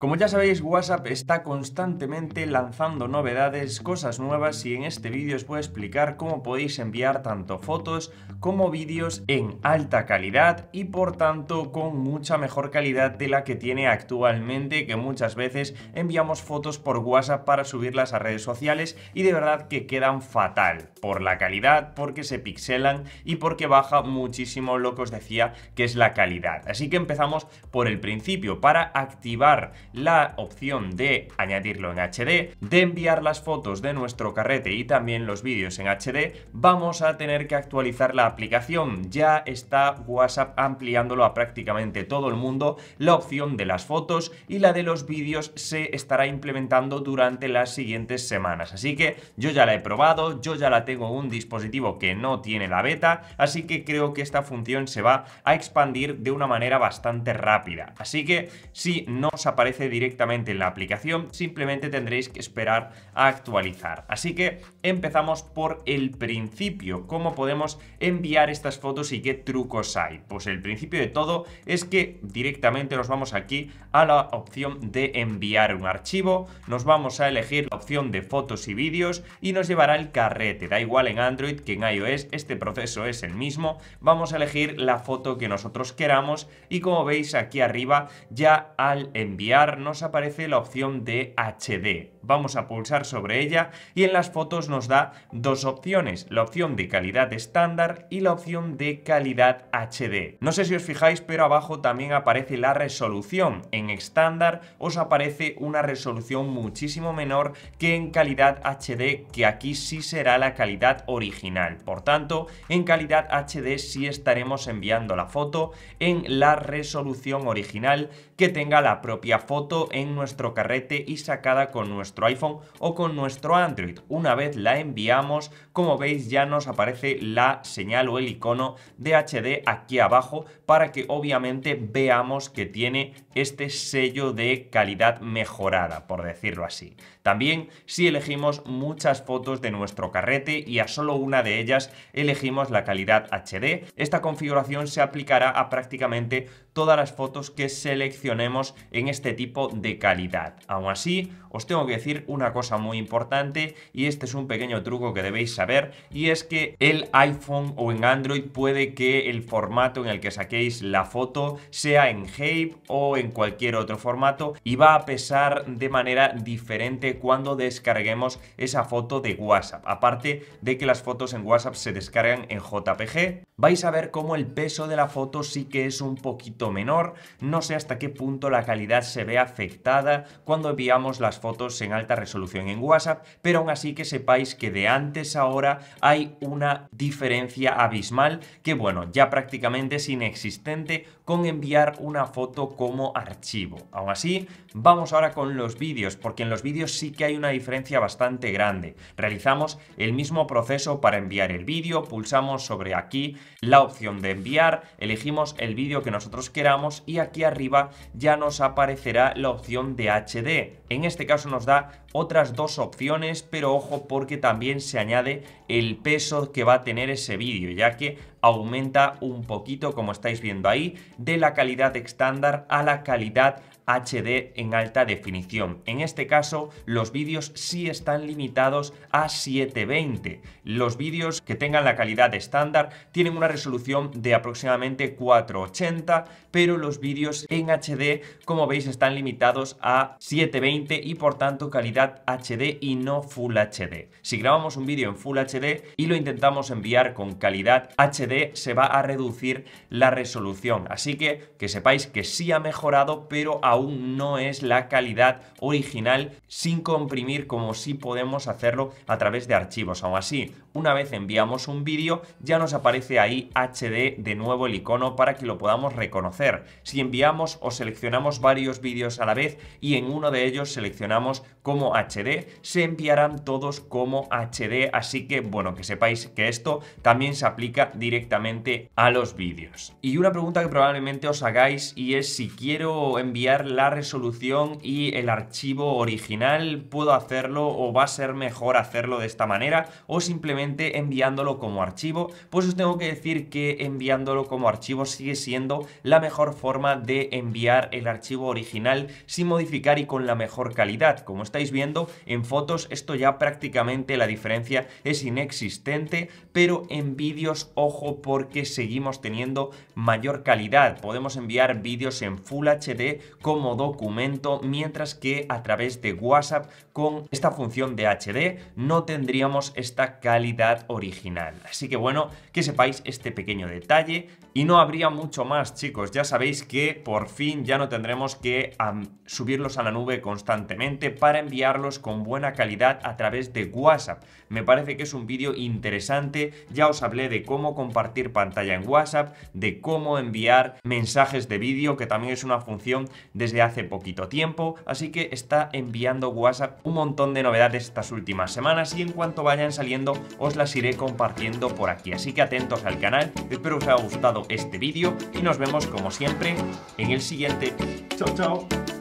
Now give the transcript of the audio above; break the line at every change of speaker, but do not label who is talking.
Como ya sabéis, WhatsApp está constantemente lanzando novedades, cosas nuevas y en este vídeo os voy a explicar cómo podéis enviar tanto fotos como vídeos en alta calidad y por tanto con mucha mejor calidad de la que tiene actualmente, que muchas veces enviamos fotos por WhatsApp para subirlas a redes sociales y de verdad que quedan fatal por la calidad, porque se pixelan y porque baja muchísimo lo que os decía que es la calidad. Así que empezamos por el principio, para activar la opción de añadirlo en HD, de enviar las fotos de nuestro carrete y también los vídeos en HD, vamos a tener que actualizar la aplicación. Ya está WhatsApp ampliándolo a prácticamente todo el mundo. La opción de las fotos y la de los vídeos se estará implementando durante las siguientes semanas. Así que yo ya la he probado, yo ya la tengo en un dispositivo que no tiene la beta, así que creo que esta función se va a expandir de una manera bastante rápida. Así que si nos aparece directamente en la aplicación, simplemente tendréis que esperar a actualizar. Así que empezamos por el principio, cómo podemos enviar estas fotos y qué trucos hay. Pues el principio de todo es que directamente nos vamos aquí a la opción de enviar un archivo, nos vamos a elegir la opción de fotos y vídeos y nos llevará el carrete, da igual en Android que en iOS, este proceso es el mismo, vamos a elegir la foto que nosotros queramos y como veis aquí arriba ya al enviar nos aparece la opción de HD. Vamos a pulsar sobre ella y en las fotos nos da dos opciones, la opción de calidad estándar y la opción de calidad HD. No sé si os fijáis, pero abajo también aparece la resolución. En estándar os aparece una resolución muchísimo menor que en calidad HD, que aquí sí será la calidad original. Por tanto, en calidad HD sí estaremos enviando la foto en la resolución original que tenga la propia foto en nuestro carrete y sacada con nuestro iPhone o con nuestro Android. Una vez la enviamos, como veis ya nos aparece la señal o el icono de HD aquí abajo para que obviamente veamos que tiene este sello de calidad mejorada, por decirlo así. También si elegimos muchas fotos de nuestro carrete y a solo una de ellas elegimos la calidad HD, esta configuración se aplicará a prácticamente todas las fotos que seleccionemos en este tipo de calidad. Aún así, os tengo que decir una cosa muy importante y este es un pequeño truco que debéis saber y es que el iPhone o en Android puede que el formato en el que saquéis la foto sea en Hape o en cualquier otro formato y va a pesar de manera diferente cuando descarguemos esa foto de WhatsApp. Aparte de que las fotos en WhatsApp se descargan en JPG, vais a ver cómo el peso de la foto sí que es un poquito menor. No sé hasta qué punto la calidad se ve afectada cuando enviamos las fotos en alta resolución en WhatsApp, pero aún así que sepáis que de antes a ahora hay una diferencia abismal que bueno, ya prácticamente es inexistente con enviar una foto como archivo. Aún así, vamos ahora con los vídeos, porque en los vídeos sí que hay una diferencia bastante grande. Realizamos el mismo proceso para enviar el vídeo, pulsamos sobre aquí la opción de enviar, elegimos el vídeo que nosotros queramos y aquí arriba ya nos aparecerá la opción de HD. En este caso nos da otras dos opciones, pero ojo porque también se añade el peso que va a tener ese vídeo, ya que aumenta un poquito, como estáis viendo ahí, de la calidad estándar a la calidad HD en alta definición. En este caso, los vídeos sí están limitados a 720. Los vídeos que tengan la calidad estándar tienen una resolución de aproximadamente 480, pero los vídeos en HD, como veis, están limitados a 720 y por tanto calidad HD y no Full HD. Si grabamos un vídeo en Full HD y lo intentamos enviar con calidad HD, se va a reducir la resolución. Así que que sepáis que sí ha mejorado, pero aún no es la calidad original sin comprimir como si podemos hacerlo a través de archivos. Aún así, una vez enviamos un vídeo ya nos aparece ahí HD de nuevo el icono para que lo podamos reconocer. Si enviamos o seleccionamos varios vídeos a la vez y en uno de ellos seleccionamos como HD, se enviarán todos como HD, así que bueno, que sepáis que esto también se aplica directamente a los vídeos. Y una pregunta que probablemente os hagáis y es si quiero enviar la resolución y el archivo original, puedo hacerlo o va a ser mejor hacerlo de esta manera o simplemente enviándolo como archivo, pues os tengo que decir que enviándolo como archivo sigue siendo la mejor forma de enviar el archivo original sin modificar y con la mejor calidad. Como estáis viendo en fotos esto ya prácticamente la diferencia es inexistente, pero en vídeos ojo porque seguimos teniendo mayor calidad. Podemos enviar vídeos en Full HD como documento, mientras que a través de WhatsApp con esta función de HD no tendríamos esta calidad original. Así que bueno, que sepáis este pequeño detalle y no habría mucho más, chicos. Ya sabéis que por fin ya no tendremos que subirlos a la nube constantemente para enviarlos con buena calidad a través de WhatsApp. Me parece que es un vídeo interesante. Ya os hablé de cómo compartir pantalla en WhatsApp, de cómo enviar mensajes de vídeo, que también es una función desde hace poquito tiempo, así que está enviando WhatsApp un montón de novedades estas últimas semanas y en cuanto vayan saliendo os las iré compartiendo por aquí. Así que atentos al canal, espero os haya gustado este vídeo y nos vemos como siempre en el siguiente. Chao, chao.